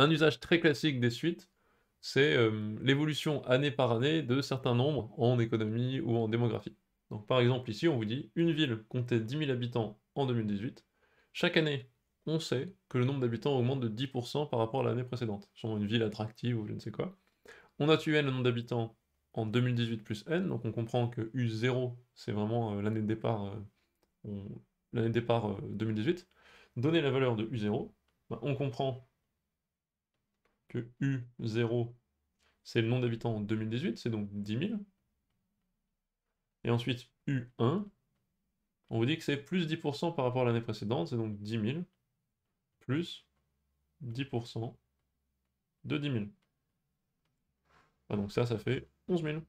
Un usage très classique des suites, c'est euh, l'évolution année par année de certains nombres en économie ou en démographie. Donc par exemple ici, on vous dit une ville comptait 10 000 habitants en 2018. Chaque année, on sait que le nombre d'habitants augmente de 10% par rapport à l'année précédente, sur une ville attractive ou je ne sais quoi. On a tué le nombre d'habitants en 2018 plus N, donc on comprend que U0, c'est vraiment euh, l'année de départ, euh, l'année de départ 2018. Donner la valeur de U0, ben, on comprend que U0, c'est le nombre d'habitants en 2018, c'est donc 10 000. Et ensuite, U1, on vous dit que c'est plus 10% par rapport à l'année précédente, c'est donc 10 000, plus 10% de 10 000. Ah, donc ça, ça fait 11 000.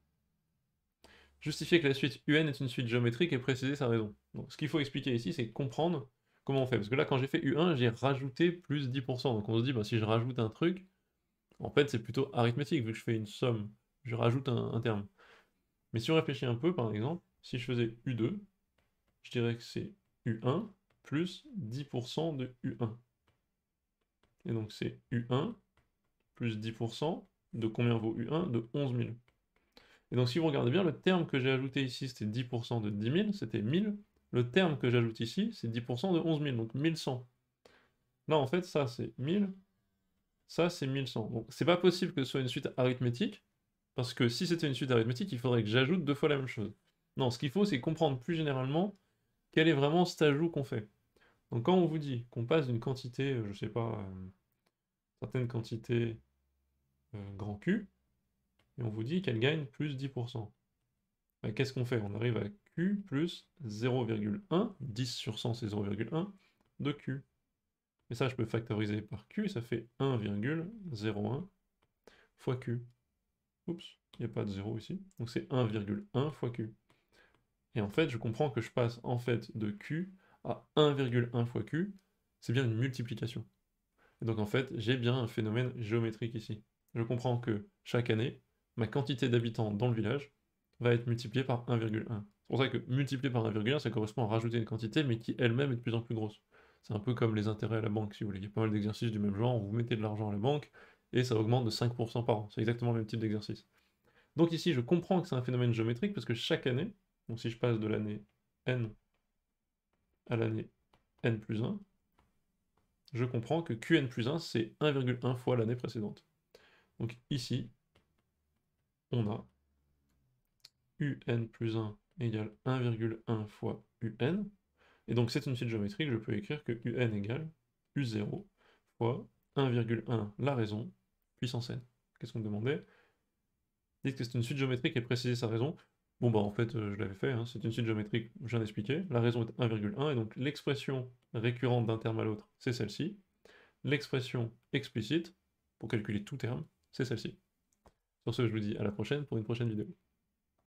Justifier que la suite UN est une suite géométrique et préciser sa raison. Donc, ce qu'il faut expliquer ici, c'est comprendre comment on fait. Parce que là, quand j'ai fait U1, j'ai rajouté plus 10%. Donc on se dit, bah, si je rajoute un truc, en fait, c'est plutôt arithmétique, vu que je fais une somme, je rajoute un, terme. Mais si on réfléchit un peu, par exemple, si je faisais U2, je dirais que c'est U1 plus 10% de U1. Et donc c'est U1 plus 10% de combien vaut U1 De 11 000. Et donc si vous regardez bien, le terme que j'ai ajouté ici, c'était 10% de 10 000, c'était 1000. Le terme que j'ajoute ici, c'est 10% de 11 000, donc 1100. Là, en fait, ça, c'est 1000 ça, c'est 1100. Donc, c'est pas possible que ce soit une suite arithmétique, parce que si c'était une suite arithmétique, il faudrait que j'ajoute deux fois la même chose. Non, ce qu'il faut, c'est comprendre plus généralement quel est vraiment cet ajout qu'on fait. Donc, quand on vous dit qu'on passe d'une quantité, euh, je sais pas, euh, certaines certaine quantité euh, grand Q, et on vous dit qu'elle gagne plus 10%. Ben, qu'est-ce qu'on fait On arrive à Q plus 0,1, 10 sur 100 c'est 0,1, de Q. Mais ça, je peux factoriser par Q, ça fait 1,01 fois Q. Oups, il n'y a pas de 0 ici. Donc c'est 1,1 fois Q. Et en fait, je comprends que je passe en fait de Q à 1,1 fois Q. C'est bien une multiplication. Et donc en fait, j'ai bien un phénomène géométrique ici. Je comprends que chaque année, ma quantité d'habitants dans le village va être multipliée par 1,1. C'est pour ça que multiplier par 1,1, ça correspond à rajouter une quantité, mais qui elle-même est de plus en plus grosse. C'est un peu comme les intérêts à la banque, si vous voulez. Il y a pas mal d'exercices du même genre. Vous mettez de l'argent à la banque et ça augmente de 5% par an. C'est exactement le même type d'exercice. Donc ici, je comprends que c'est un phénomène géométrique parce que chaque année, donc si je passe de l'année n à l'année n plus 1, je comprends que qn plus 1, c'est 1,1 fois l'année précédente. Donc ici, on a un plus 1 égale 1,1 fois un, et donc c'est une suite géométrique, je peux écrire que un égale u0 fois 1,1 la raison puissance n. Qu'est-ce qu'on me demandait Dites que c'est une suite géométrique et préciser sa raison. Bon bah en fait euh, je l'avais fait, hein. c'est une suite géométrique, j'en viens d'expliquer. La raison est 1,1 et donc l'expression récurrente d'un terme à l'autre c'est celle-ci. L'expression explicite, pour calculer tout terme, c'est celle-ci. Sur ce je vous dis à la prochaine pour une prochaine vidéo.